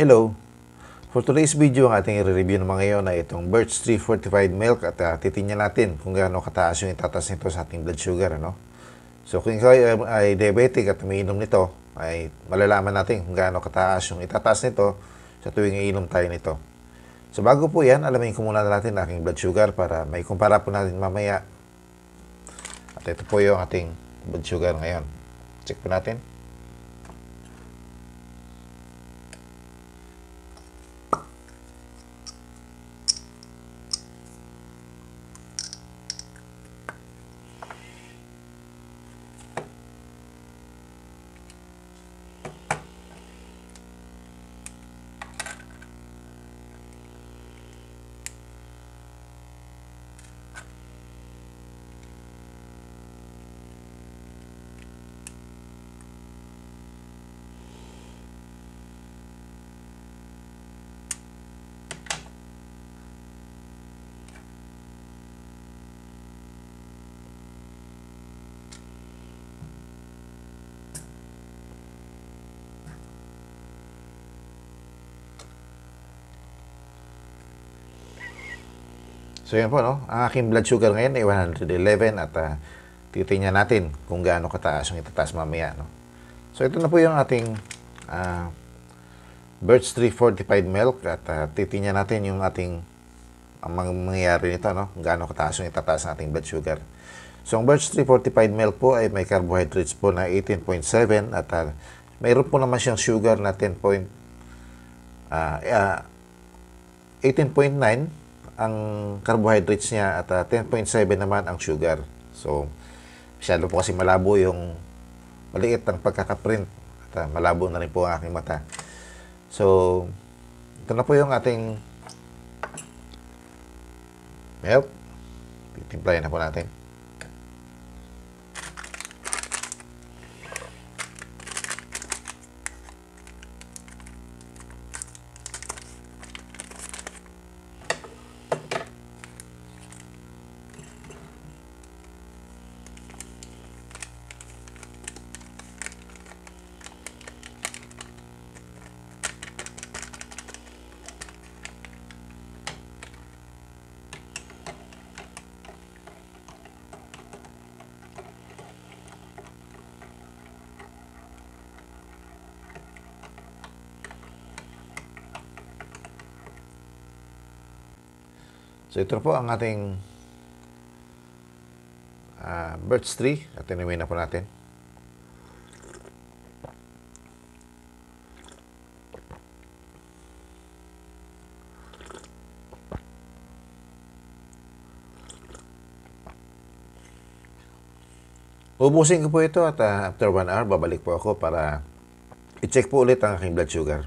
Hello! For today's video, ang ating i-review naman ngayon na itong Birch Tree Fortified Milk at uh, titingnan natin kung gaano kataas yung itatas nito sa ating blood sugar. Ano? So kung ikaw ay, um, ay diabetic at umiinom nito, ay malalaman natin kung gaano kataas yung itatas nito sa tuwing iinom tayo nito. So bago po yan, alamin ko muna natin ang aking blood sugar para may kumpara po natin mamaya. At ito po yung ating blood sugar ngayon. Check po natin. So yan po, no? Ang aking blood sugar ngayon ay 111 at uh, titingnan natin kung gaano kataas ang itataas mamaya, no? So ito na po yung ating uh, Birch 345 milk at uh, titingnan natin yung ating ang mangyayari nito, no? Kung gaano kataas ang itataas ng ating blood sugar. So ang Birch 345 milk po ay may carbohydrates po na 18.7 at uh, mayroon po naman siyang sugar na 10. Point, uh, uh, 18.9 ang carbohydrates niya at uh, ah, 10.7 naman ang sugar. So, masyado po kasi malabo yung maliit ang pagkakaprint at uh, malabo na rin po ang aking mata. So, ito na po yung ating milk. Timplayan na po natin. So ito po ang ating uh, ah, birch tree at tinawin na po natin. Ubusin ko po ito at uh, after 1 hour babalik po ako para i-check po ulit ang aking blood sugar.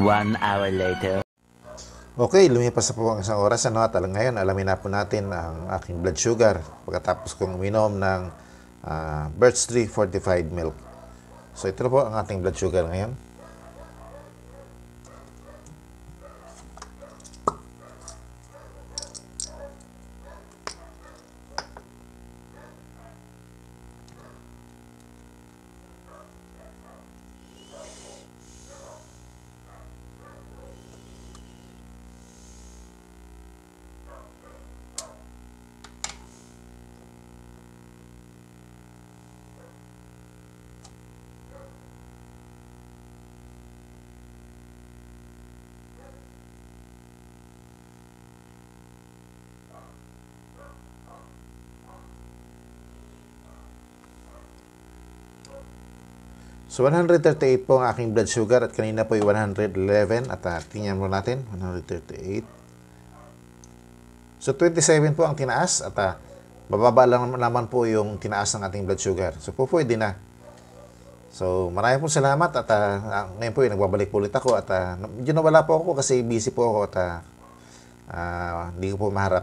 One hour later. Okay, lumipas na po ang isang oras ano, at alam ngayon alamin na po natin ang aking blood sugar pagkatapos kong uminom ng uh, Birch Tree Fortified Milk. So ito na po ang ating blood sugar ngayon. So, 138 po ang aking blood sugar at kanina po ay 111 at uh, tingnan mo natin, 138. So, 27 po ang tinaas at uh, bababa lang naman po yung tinaas ng ating blood sugar. So, po pwede na. So, maraming po salamat at uh, ngayon po ay nagbabalik po ulit ako at uh, medyo nawala po ako kasi busy po ako at uh, uh, hindi ko po maharap.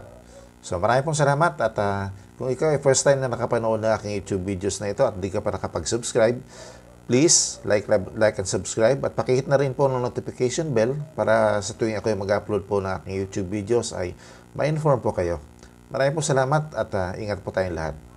So, maraming po salamat at uh, kung ikaw ay first time na nakapanood ng aking YouTube videos na ito at hindi ka pa nakapag-subscribe, Please like, like and subscribe at pakihit na rin po ng notification bell para sa tuwing ako ay mag-upload po ng aking YouTube videos ay ma-inform po kayo. Maraming po salamat at uh, ingat po tayong lahat.